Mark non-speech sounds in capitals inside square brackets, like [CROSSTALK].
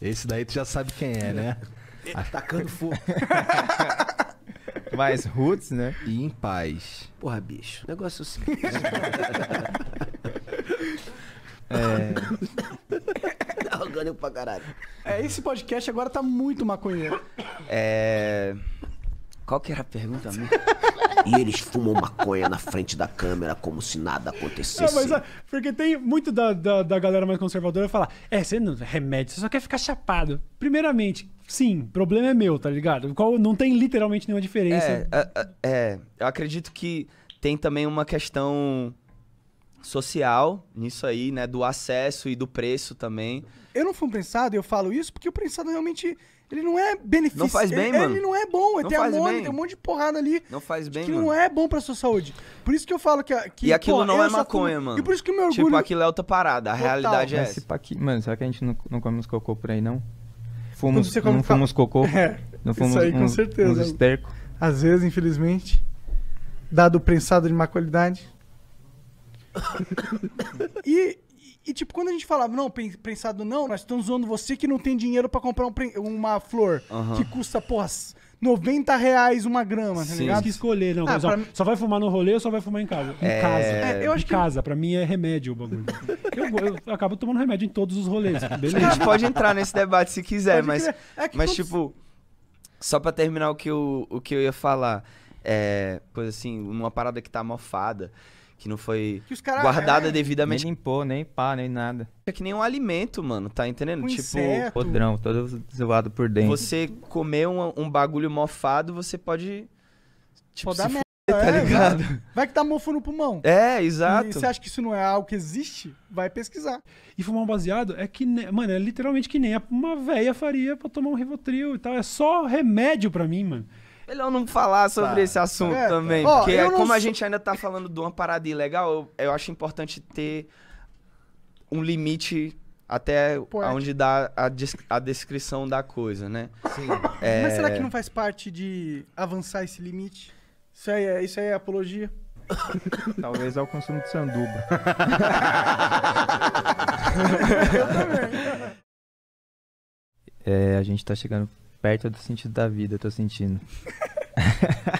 Esse daí tu já sabe quem é, né? [LAUGHS] Atacando fogo. [LAUGHS] Mais roots, né? E em paz. Porra, bicho. Negócio assim. é. Orgânico [LAUGHS] é. tá pra caralho. É, esse podcast agora tá muito maconheiro. É. Qual que era a pergunta mesmo? e eles fumam maconha na frente da câmera como se nada acontecesse. Não, mas, ah, porque tem muito da, da, da galera mais conservadora falar: é, você não é remédio, você só quer ficar chapado. Primeiramente, sim, problema é meu, tá ligado? Qual, não tem literalmente nenhuma diferença. É, é, é, é eu acredito que tem também uma questão social nisso aí, né? Do acesso e do preço também. Eu não fui um prensado, eu falo isso porque o prensado realmente ele não é benefício. Não faz bem, ele, mano. Ele não é bom. Ele tem hormônio, tem um monte de porrada ali. Não faz bem, que mano. Que não é bom pra sua saúde. Por isso que eu falo que. que e aquilo pô, não é maconha, fumo. mano. E por isso que o meu tipo, orgulho. Tipo, aquilo é outra parada. A Total. realidade é essa. Paqui... Mano, será que a gente não, não come uns cocô por aí, não? Fumos, come... Não fumos cocô. [LAUGHS] É. Não fumos isso aí, com certeza. Uns esterco. Às vezes, infelizmente, dado o prensado de má qualidade e, e, tipo, quando a gente falava, não, prensado não, nós estamos zoando você que não tem dinheiro para comprar um uma flor uhum. que custa, porra, 90 reais uma grama, tá ligado? Tem que escolher, não. Né, ah, só, mim... só, vai fumar no rolê ou só vai fumar em casa? Em é... casa. É, eu acho em que... casa, pra mim é remédio o bagulho. eu, eu, acabo tomando remédio em todos os rolês. [LAUGHS] Beleza. A gente pode entrar nesse debate se quiser, mas, é mas todos... tipo, só pra terminar o que eu, o que eu ia falar, é, coisa assim, uma parada que tá mofada que não foi que cara, guardada é, devidamente. Nem limpou, nem pá, nem nada. É que nem um alimento, mano, tá entendendo? Um tipo, inseto. podrão, todo zoado por dentro. Você comer um, um bagulho mofado, você pode. Tipo, pode dar merda, tá é, ligado? Vai, vai, que tá mofo no pulmão. É, exato. E você acha que isso não é algo que existe? Vai pesquisar. E fumar um baseado é que, mano, é literalmente que nem uma velha faria pra tomar um Rivotril e tal. É só remédio pra mim, mano. Melhor não falar sobre tá. esse assunto é, também. porque como sou... a gente ainda tá falando de uma parada ilegal, eu, eu acho importante ter um limite até Poético. onde dá a, a, descrição da coisa, né? Sim. É... Mas será que não faz parte de avançar esse limite? Isso aí é, isso aí é apologia? [LAUGHS] Talvez é o consumo de sanduba. [LAUGHS] Eu também. É, a gente está chegando perto do sentido da vida, eu tô sentindo. [LAUGHS]